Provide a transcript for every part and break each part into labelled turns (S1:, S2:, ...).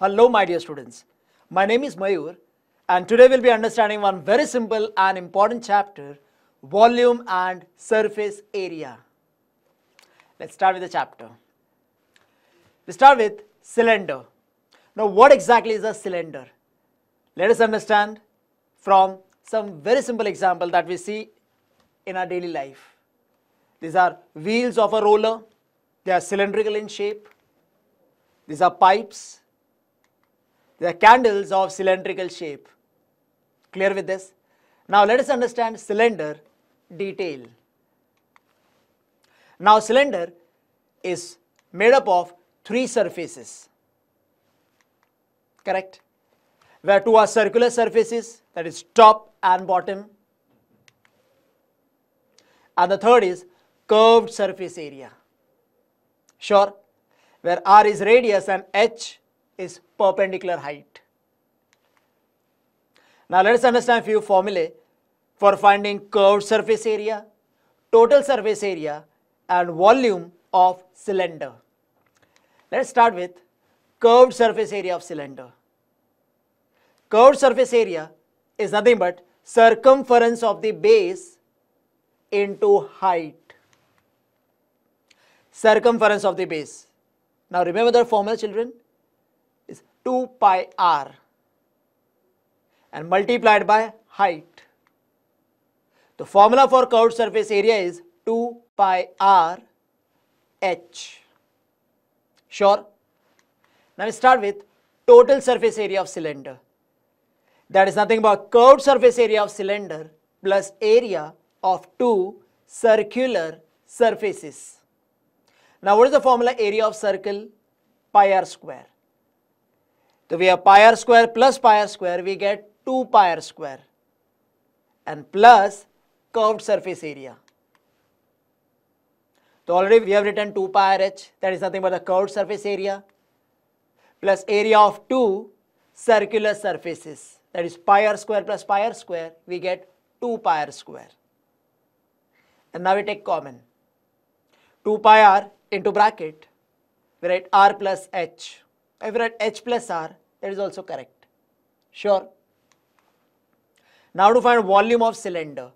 S1: Hello my dear students, my name is Mayur and today we'll be understanding one very simple and important chapter, volume and surface area. Let's start with the chapter. We start with cylinder. Now what exactly is a cylinder? Let us understand from some very simple example that we see in our daily life. These are wheels of a roller, they are cylindrical in shape, these are pipes, the candles of cylindrical shape. Clear with this? Now let us understand cylinder detail. Now cylinder is made up of three surfaces, correct? Where two are circular surfaces that is top and bottom and the third is curved surface area. Sure, where R is radius and H is perpendicular height. Now let us understand few formulae for finding curved surface area, total surface area and volume of cylinder. Let us start with curved surface area of cylinder. Curved surface area is nothing but circumference of the base into height. Circumference of the base. Now remember the formula children, 2 pi r and multiplied by height. The formula for curved surface area is 2 pi r h. Sure? Now we start with total surface area of cylinder. That is nothing but curved surface area of cylinder plus area of two circular surfaces. Now what is the formula area of circle? Pi r square. So we have pi r square plus pi r square, we get 2 pi r square and plus curved surface area. So already we have written 2 pi r h, that is nothing but the curved surface area plus area of two circular surfaces, that is pi r square plus pi r square, we get 2 pi r square. And now we take common. 2 pi r into bracket, we write r plus h. If we write h plus r, that is also correct. Sure. Now to find volume of cylinder.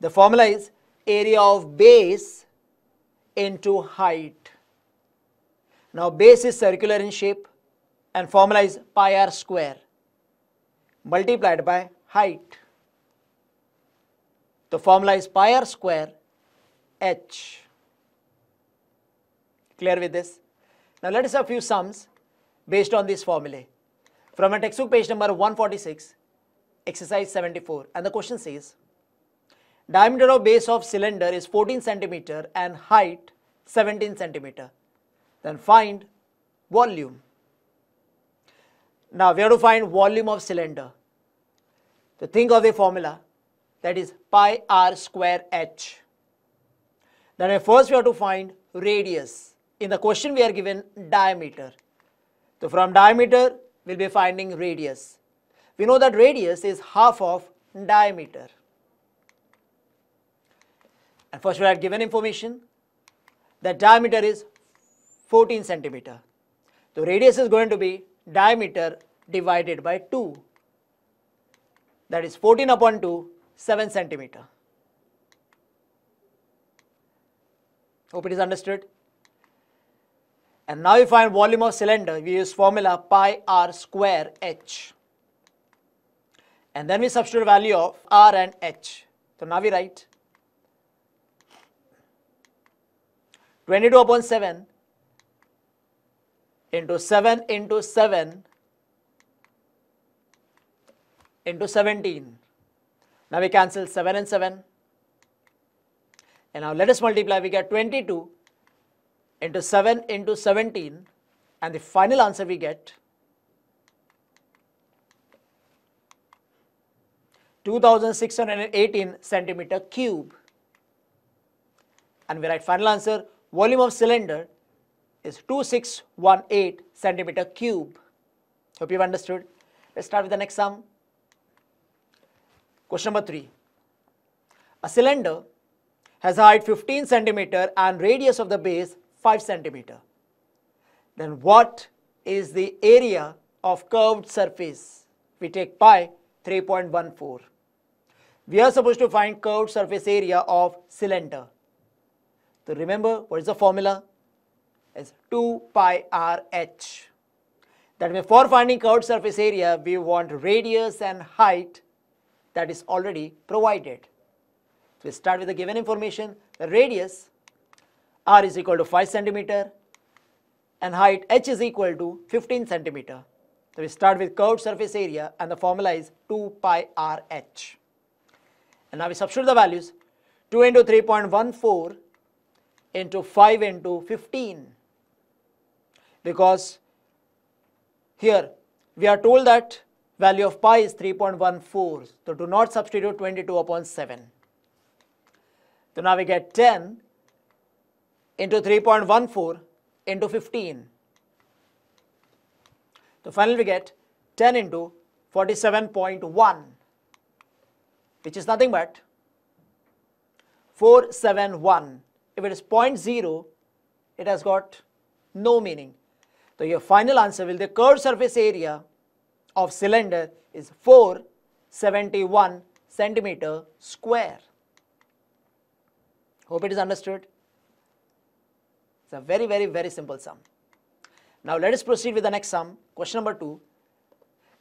S1: The formula is area of base into height. Now base is circular in shape and formula is pi r square multiplied by height. The formula is pi r square h. Clear with this? Now let us have few sums based on this formulae from a textbook page number 146, exercise 74. And the question says, diameter of base of cylinder is 14 centimeter and height 17 centimeter. Then find volume. Now we have to find volume of cylinder. So think of the formula that is pi r square h. Then first we have to find radius. In the question we are given diameter. So from diameter, we'll be finding radius. We know that radius is half of diameter. And first we had given information that diameter is 14 centimeter. So radius is going to be diameter divided by 2. That is 14 upon 2, 7 centimeter. Hope it is understood. And now we find volume of cylinder. We use formula pi r square h. And then we substitute value of r and h. So now we write 22 upon 7 into 7 into 7 into 17. Now we cancel 7 and 7. And now let us multiply. We get 22 into 7 into 17 and the final answer we get 2618 centimeter cube and we write final answer volume of cylinder is 2618 centimeter cube. Hope you've understood. Let's start with the next sum. Question number 3. A cylinder has height 15 centimeter and radius of the base 5 centimeter. Then what is the area of curved surface? We take pi 3.14. We are supposed to find curved surface area of cylinder. So remember what is the formula? It's 2 pi r h. That means for finding curved surface area, we want radius and height that is already provided. So we start with the given information, the radius r is equal to 5 centimeter and height h is equal to 15 centimeter. So we start with curved surface area and the formula is 2 pi r h. And now we substitute the values 2 into 3.14 into 5 into 15 because here we are told that value of pi is 3.14 so do not substitute 22 upon 7. So now we get 10 into 3.14 into 15. So finally we get 10 into 47.1 which is nothing but 471. If it is 0.0 it has got no meaning. So your final answer will the curved surface area of cylinder is 471 centimeter square. Hope it is understood. It's a very, very, very simple sum. Now let us proceed with the next sum. Question number 2.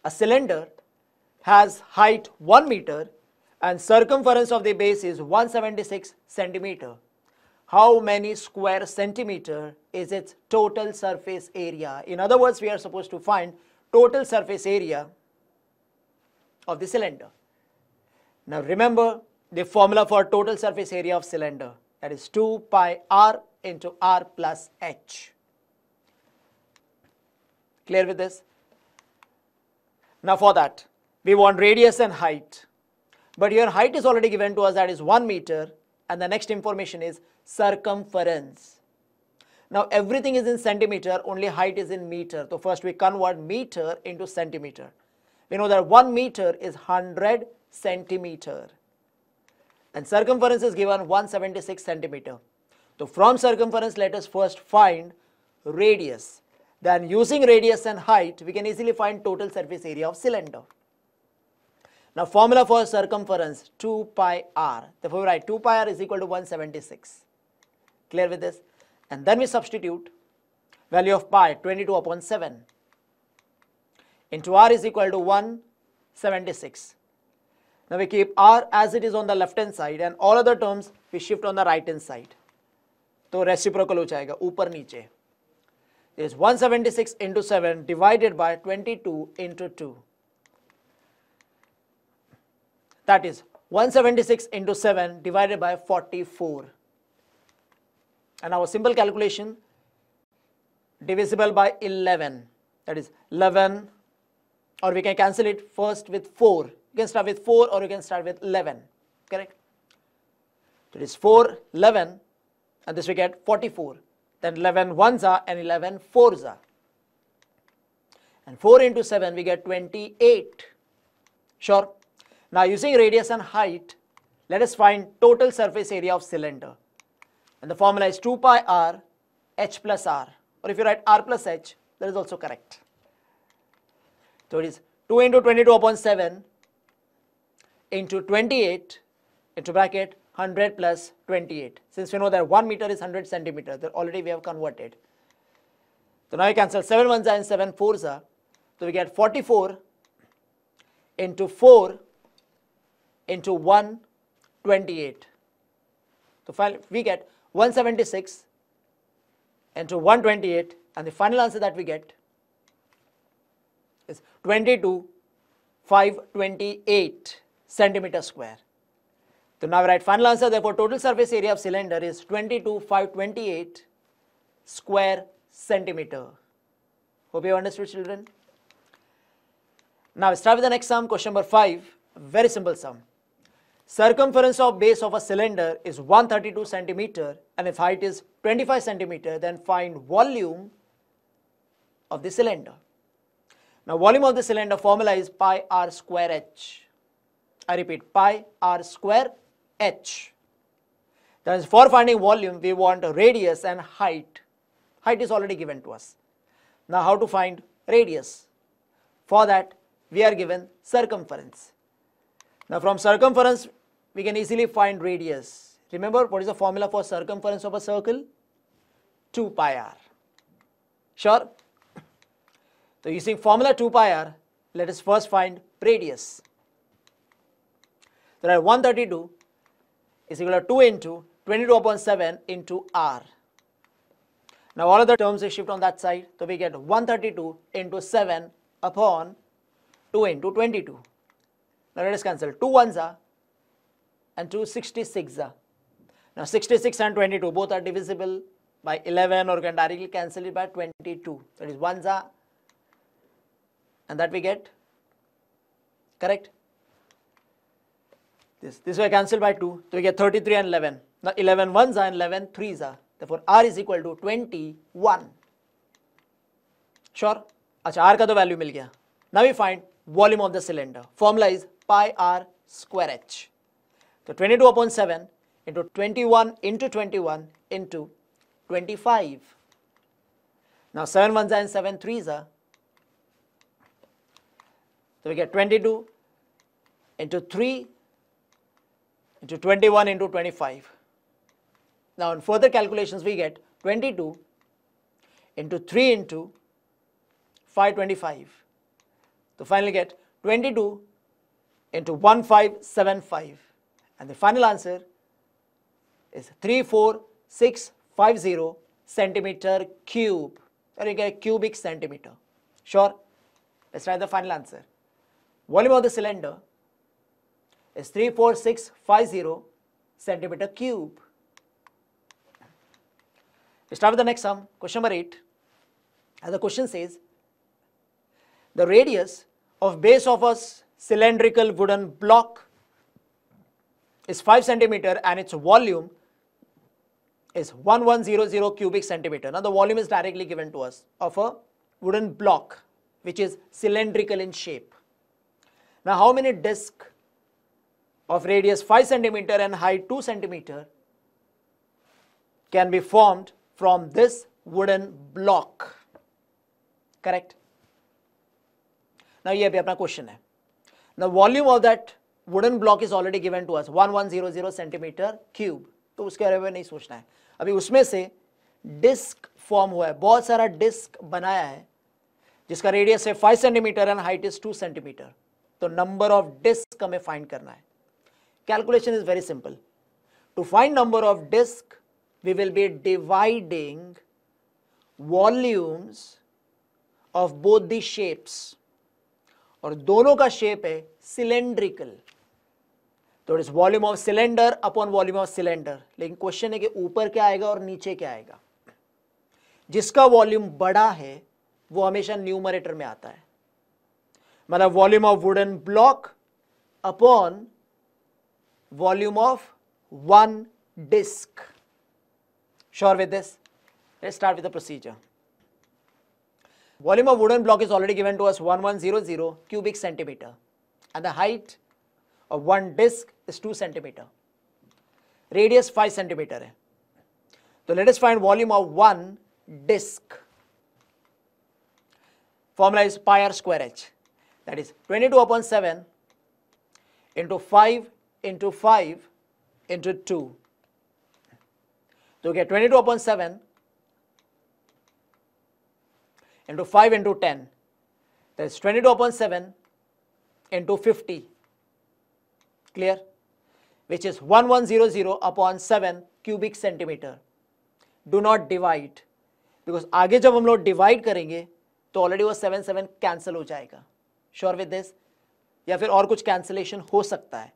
S1: A cylinder has height 1 meter and circumference of the base is 176 centimeter. How many square centimeter is its total surface area? In other words, we are supposed to find total surface area of the cylinder. Now remember the formula for total surface area of cylinder that is 2 pi r into R plus H. Clear with this? Now for that, we want radius and height. But here height is already given to us that is 1 meter and the next information is circumference. Now everything is in centimeter, only height is in meter. So first we convert meter into centimeter. We know that 1 meter is 100 centimeter and circumference is given 176 centimeter. So, from circumference let us first find radius. Then using radius and height we can easily find total surface area of cylinder. Now formula for circumference 2 pi r. Therefore, we write 2 pi r is equal to 176. Clear with this? And then we substitute value of pi 22 upon 7 into r is equal to 176. Now we keep r as it is on the left hand side and all other terms we shift on the right hand side. तो reciprocal हो जाएगा ऊपर नीचे is 176 seventy six into seven divided by twenty two into two that is one seventy six into seven divided by forty four and our simple calculation divisible by eleven that is eleven और we can cancel it first with four you can start with four और you can start with eleven correct is four eleven and this we get 44. Then 11 ones are and 11 fours are. And 4 into 7 we get 28. Sure. Now using radius and height, let us find total surface area of cylinder. And the formula is 2 pi r h plus r or if you write r plus h, that is also correct. So it is 2 into 22 upon 7 into 28 into bracket 100 plus 28. Since we know that 1 meter is 100 centimeter, that already we have converted. So now you cancel 7 ones and 7 fours are. So we get 44 into 4 into 1, 28. So finally we get 176 into 128 and the final answer that we get is 22, 528 centimeter square. So now we write final answer. Therefore, total surface area of cylinder is 22,528 square centimeter. Hope you understood, children. Now we start with the next sum, question number 5. Very simple sum. Circumference of base of a cylinder is 132 centimeter and if height is 25 centimeter, then find volume of the cylinder. Now volume of the cylinder formula is pi r square h. I repeat pi r square h. That is for finding volume we want radius and height. Height is already given to us. Now how to find radius? For that we are given circumference. Now from circumference we can easily find radius. Remember what is the formula for circumference of a circle? 2 pi r. Sure? So using formula 2 pi r, let us first find radius. There are 132 is equal to 2 into 22 upon 7 into r. Now all of the terms we shift on that side, so we get 132 into 7 upon 2 into 22. Now let us cancel 2 ones are and 2 66 are. Now 66 and 22 both are divisible by 11 or can directly cancel it by 22. That is ones are and that we get correct this. This will cancel by 2. So we get 33 and 11. Now 11 ones are and 11 threes are. Therefore R is equal to 21. Sure? अच्छा R का तो value मिल गया. Now we find volume of the cylinder. Formula is pi R square H. So 22 upon 7 into 21 into 21 into 25. Now 7 ones are and 7 threes are. So we get 22 into 3 into 21 into 25. Now, in further calculations, we get 22 into 3 into 525. So, finally get 22 into 1575. And the final answer is 34650 centimeter cube or you get cubic centimeter. Sure, let's try the final answer. Volume of the cylinder is 34650 centimeter cube. We start with the next sum, question number 8. And the question says, the radius of base of a cylindrical wooden block is 5 centimeter and its volume is 1100 cubic centimeter. Now the volume is directly given to us of a wooden block which is cylindrical in shape. Now how many discs of radius 5 cm and height 2 cm can be formed from this wooden block. Correct? Now, ये भी अपना question hai The volume of that wooden block is already given to us 1100 cm cube. to uske bare mein nahi sochna hai abhi usme se disc form hua hai bahut sara disc banaya hai जिसका radius है 5 centimetre and height is 2 centimetre तो number of disc हमें find करना है Calculation is very simple. To find number of disc, we will be dividing volumes of both the shapes और दोनों का shape है सिलेंड्रिकल तो it is volume of cylinder upon volume of cylinder लेकिन question है कि ऊपर क्या आएगा और नीचे क्या आएगा जिसका वॉल्यूम बड़ा है वो हमेशा न्यूमरेटर में आता है मतलब volume of wooden block upon volume of one disc. Sure with this? Let's start with the procedure. Volume of wooden block is already given to us 1100 cubic centimeter and the height of one disc is 2 centimeter. Radius 5 centimeter So let us find volume of one disc. Formula is pi r square h. That is 22 upon 7 into 5 into 5 into 2. So, तो get 22 upon 7 into 5 into 10. That is 22 upon 7 into 50. Clear? Which is 1100 upon 7 cubic centimeter. Do not divide. Because aage jab हम लोग divide करेंगे तो already वो 7 seven cancel हो जाएगा sure with this या फिर और कुछ कैंसिलेशन हो सकता है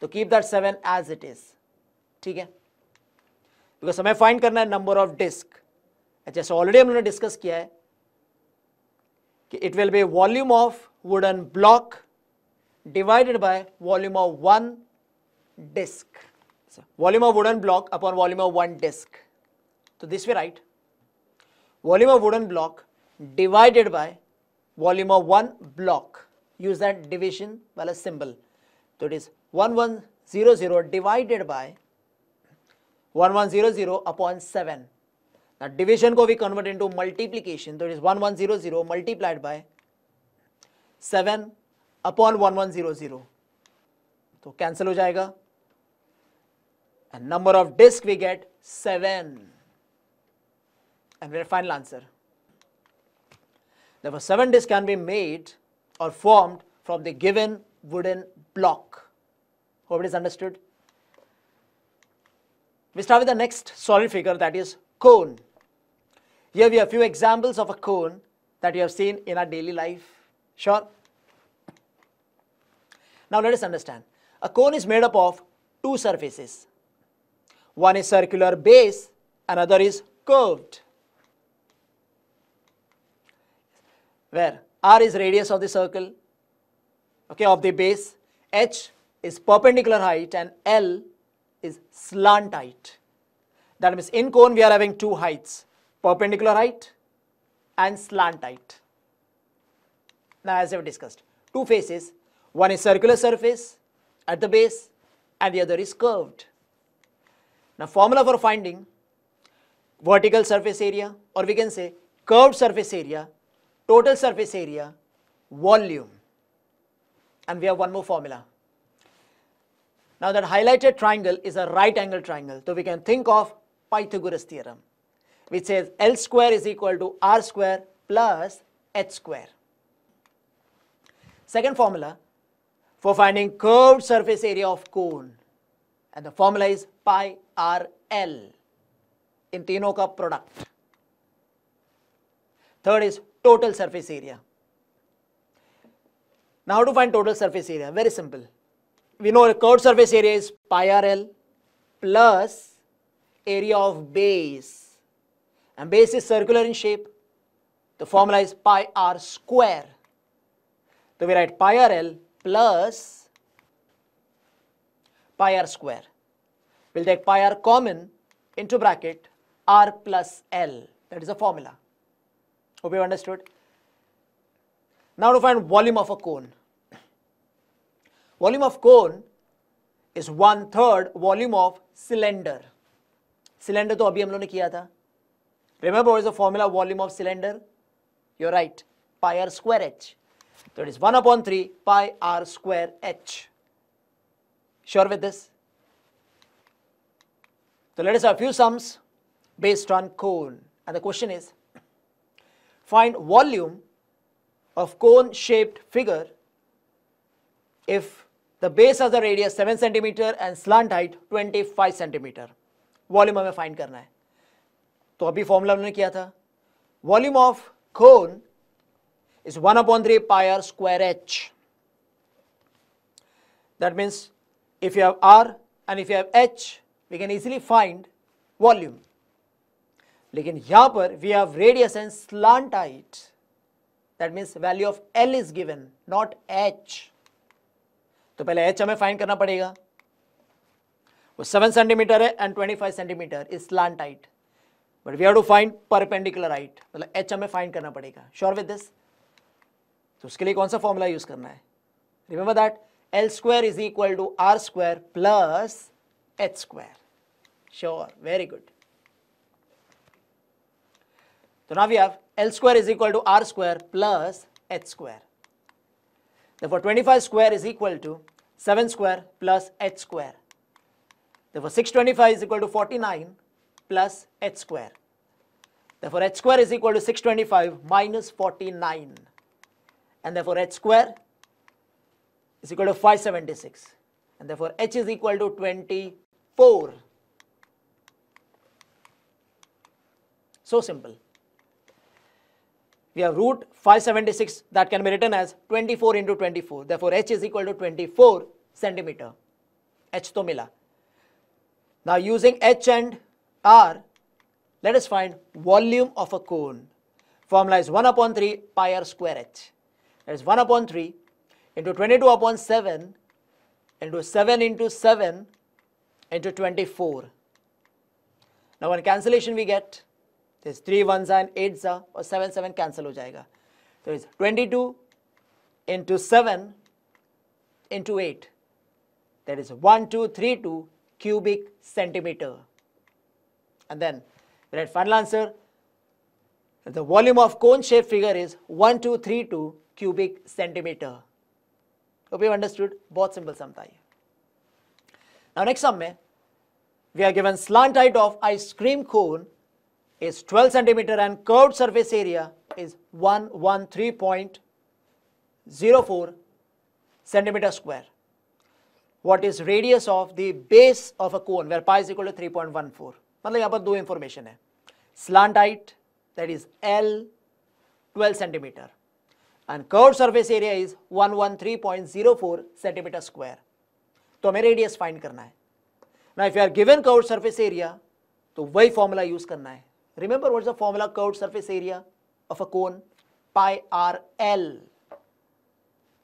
S1: तो keep that seven as it is ठीक है बिकॉज हमें फाइंड करना है नंबर ऑफ डिस्क जैसे ऑलरेडी हमने डिस्कस किया है कि it will be volume of wooden block divided by volume of one disc volume of wooden block upon volume of one disc तो this way right volume of wooden block divided by volume of one block use that division वाला symbol तो it is 1100 divided by 1100 upon 7. Now division ko we convert into multiplication. So it is 1100 multiplied by 7 upon 1100. तो cancel हो जाएगा and number of disc we get seven and where final answer Therefore, seven discs can be made or formed from the given wooden block. Hope it is understood. We start with the next solid figure that is cone. Here we have few examples of a cone that we have seen in our daily life. Sure? Now let us understand. A cone is made up of two surfaces. One is circular base, another is curved. Where R is radius of the circle, okay, of the base, H is perpendicular height and L is slant height. That means in cone we are having two heights, perpendicular height and slant height. Now as I have discussed, two faces, one is circular surface at the base and the other is curved. Now formula for finding vertical surface area or we can say curved surface area, total surface area, volume and we have one more formula now that highlighted triangle is a right angle triangle. So we can think of Pythagoras theorem, which says L square is equal to R square plus H square. Second formula for finding curved surface area of cone. And the formula is pi R L in तीनों cup product. Third is total surface area. Now how to find total surface area? Very simple we know the curved surface area is pi RL plus area of base. And base is circular in shape. The formula is pi r square. So we write pi RL plus pi r square. We'll take pi r common into bracket r plus L. That is a formula. Hope you understood. Now to find volume of a cone. Volume of cone is one third volume of cylinder. Cylinder to abhi hum log Remember what is the formula volume of cylinder? You're right. Pi r square h. So it is 1 upon 3 pi r square h. Sure with this? So let us have a few sums based on cone. And the question is, find volume of cone shaped figure if The base has a radius 7 cm and slant height 25 cm volume hame find karna hai to abhi formula humne kiya tha volume of cone is 1 upon 3 pi r square h that means if you have r and if you have h we can easily find volume lekin yahan par we have radius and slant height that means value of l is given not h तो पहले H हमें find करना पड़ेगा वो seven centimetre है and twenty five centimetre is slant height but we have to find perpendicular height मतलब H हमें find करना पड़ेगा श्योर विद दिस तो उसके लिए कौन सा फॉर्मूला यूज करना है remember that L square is equal to R square plus H square sure very good तो ना we have L square is equal to R square plus H square Therefore, 25 square is equal to 7 square plus h square. Therefore, 625 is equal to 49 plus h square. Therefore, h square is equal to 625 minus 49. And therefore, h square is equal to 576. And therefore, h is equal to 24. So simple we have root 576 that can be written as 24 into 24. Therefore, h is equal to 24 centimeter. h to mila. Now, using h and r, let us find volume of a cone. Formula is 1 upon 3 pi r square h. That is 1 upon 3 into 22 upon 7 into 7 into 7 into 24. Now, on cancellation we get there's three one सा and eight सा और seven seven cancel हो जाएगा तो is twenty two into seven into that is 1, 2, 3, 2 cubic centimeter. And then the final answer, the volume of cone-shaped figure is 1, 2, 3, 2 cubic centimeter. Hope you understood, both simple samtai. Now next sum, we are given slant height of ice cream cone is 12 centimeter and curved surface area is 113.04 centimeter square. What is radius of the base of a cone where pi is equal to 3.14? मतलब यहाँ पर दो information है slant height that is L 12 centimetre and curve surface area is 113.04 centimetre square तो हमें radius find करना है ना if you are given curve surface area तो वही फॉर्मूला यूज करना है Remember what's the formula curved surface area of a cone? Pi R L.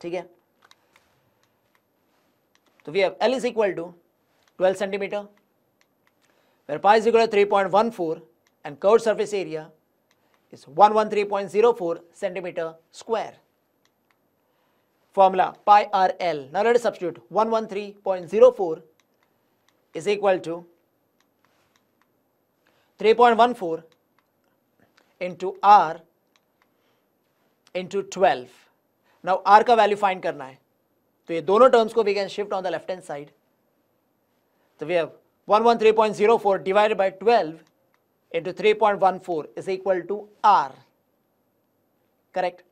S1: So we have L is equal to 12 centimeter, where pi is equal to 3.14 and curved surface area is 113.04 centimeter square. Formula pi RL. Now let us substitute 113.04 is equal to 3.14 into R into twelve now R का value find करना है तो ये दोनों terms को we can shift on the left hand side तो we have 113.04 divided by 12 into 3.14 is equal to R. Correct?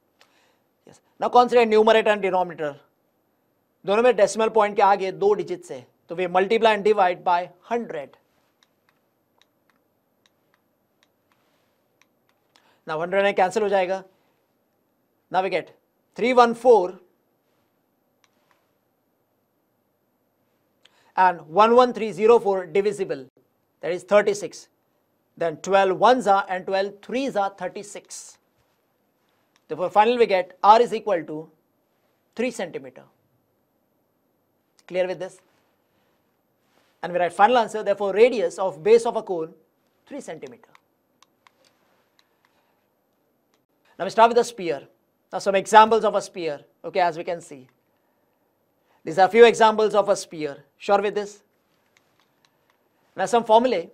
S1: Yes. Now consider numerator and denominator. दोनों में डेसिमल पॉइंट के आगे दो डिजिट से तो वे multiply and divide by hundred Now one run है कैंसिल हो जाएगा ना and 11304 divisible that is 36 then 12 ones are and 12 threes are 36 therefore finally we get r is equal to 3 centimeter clear with this and we write final answer therefore radius of base of a cone 3 centimeter Now we start with a spear. Now some examples of a spear, okay, as we can see. These are a few examples of a spear. Sure with this? Now some formulae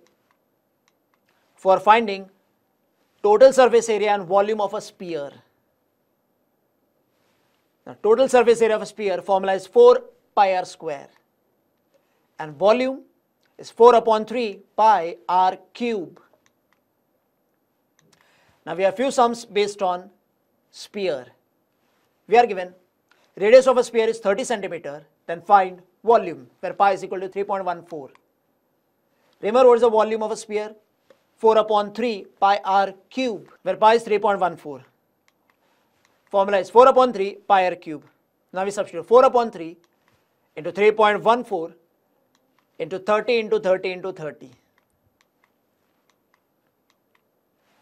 S1: for finding total surface area and volume of a spear. Now total surface area of a spear formula is 4 pi r square and volume is 4 upon 3 pi r cube. Now we have few sums based on sphere. We are given radius of a sphere is 30 centimeter, then find volume where pi is equal to 3.14. Remember what is the volume of a sphere? 4 upon 3 pi r cube where pi is 3.14. Formula is 4 upon 3 pi r cube. Now we substitute 4 upon 3 into 3.14 into 30 into 30 into 30.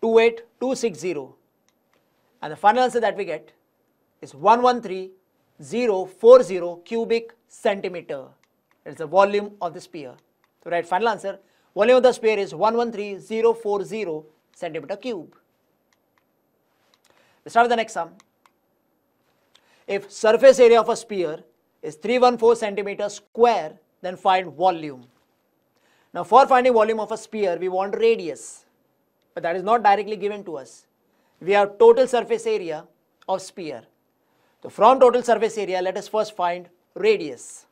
S1: 28260 and the final answer that we get is 113040 cubic centimeter. That is the volume of the sphere. So right, final answer, volume of the sphere is 113040 centimeter cube. Let's start with the next sum. If surface area of a sphere is 314 centimeter square, then find volume. Now for finding volume of a sphere, we want radius but that is not directly given to us. We have total surface area of sphere. So from total surface area, let us first find radius.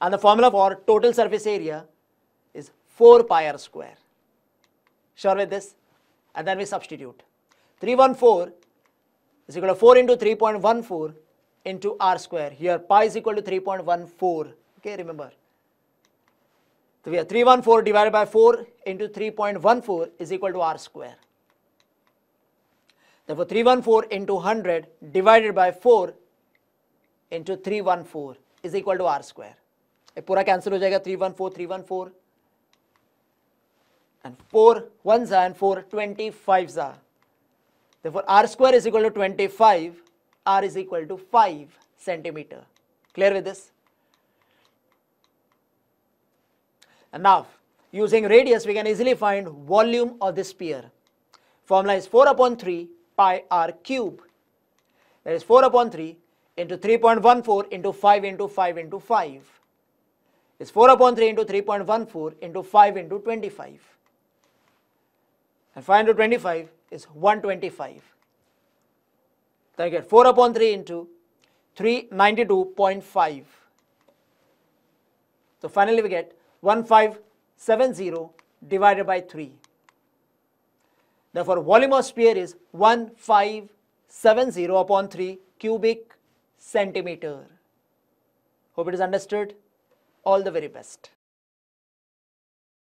S1: And the formula for total surface area is 4 pi r square. Sure with this? And then we substitute. 314 is equal to 4 into 3.14 into r square. Here pi is equal to 3.14. Okay, remember. So we have 314 divided by 4 into 3.14 is equal to r square. Therefore 314 into 100 divided by 4 into 314 is equal to r square. A पूरा cancel हो जाएगा 314 314 and 4 ones are and 4 25s are. Therefore r square is equal to 25 r is equal to 5 centimeter. Clear with this? now, using radius, we can easily find volume of the sphere. Formula is 4 upon 3 pi r cube. That is 4 upon 3 into 3.14 into 5 into 5 into 5. Is 4 upon 3 into 3.14 into 5 into 25. And 5 into 25 is 125. Then you get 4 upon 3 into 392.5. So finally we get 1570 divided by 3. Therefore, volume of sphere is 1570 upon 3 cubic centimeter. Hope it is understood. All the very best.